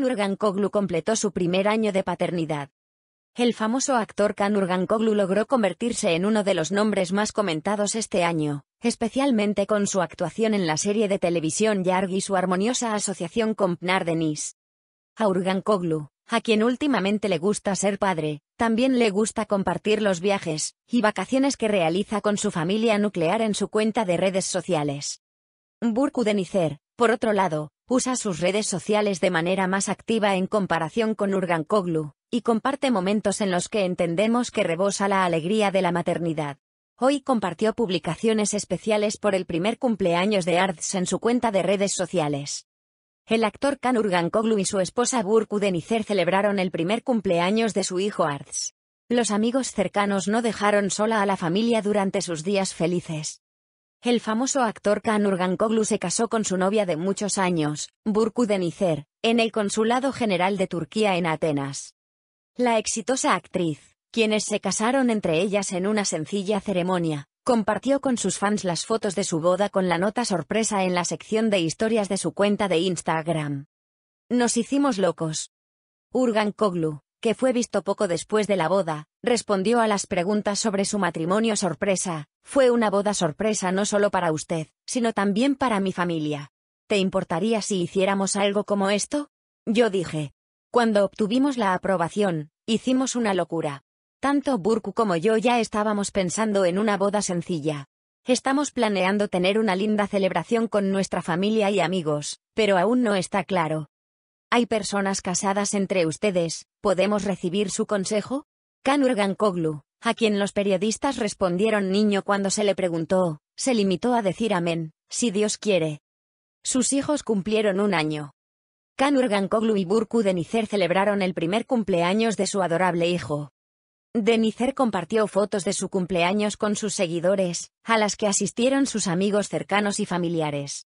Urgan Koglu completó su primer año de paternidad. El famoso actor Kanurgan Koglu logró convertirse en uno de los nombres más comentados este año, especialmente con su actuación en la serie de televisión Yarg y su armoniosa asociación con Pnar Denis. Aurgan Koglu, a quien últimamente le gusta ser padre, también le gusta compartir los viajes y vacaciones que realiza con su familia nuclear en su cuenta de redes sociales. Burku Denizer, por otro lado, usa sus redes sociales de manera más activa en comparación con Koglu, y comparte momentos en los que entendemos que rebosa la alegría de la maternidad. Hoy compartió publicaciones especiales por el primer cumpleaños de Arz en su cuenta de redes sociales. El actor Kan Koglu y su esposa Burku Denizer celebraron el primer cumpleaños de su hijo Arz. Los amigos cercanos no dejaron sola a la familia durante sus días felices. El famoso actor Can Koglu se casó con su novia de muchos años, Burcu Denizer, en el Consulado General de Turquía en Atenas. La exitosa actriz, quienes se casaron entre ellas en una sencilla ceremonia, compartió con sus fans las fotos de su boda con la nota sorpresa en la sección de historias de su cuenta de Instagram. Nos hicimos locos. Urgan que fue visto poco después de la boda, respondió a las preguntas sobre su matrimonio sorpresa. Fue una boda sorpresa no solo para usted, sino también para mi familia. ¿Te importaría si hiciéramos algo como esto? Yo dije. Cuando obtuvimos la aprobación, hicimos una locura. Tanto Burku como yo ya estábamos pensando en una boda sencilla. Estamos planeando tener una linda celebración con nuestra familia y amigos, pero aún no está claro. Hay personas casadas entre ustedes, ¿podemos recibir su consejo? Kanurgan Koglu, a quien los periodistas respondieron niño cuando se le preguntó, se limitó a decir amén, si Dios quiere. Sus hijos cumplieron un año. Kanurgan Koglu y Burku Denizer celebraron el primer cumpleaños de su adorable hijo. Denizer compartió fotos de su cumpleaños con sus seguidores, a las que asistieron sus amigos cercanos y familiares.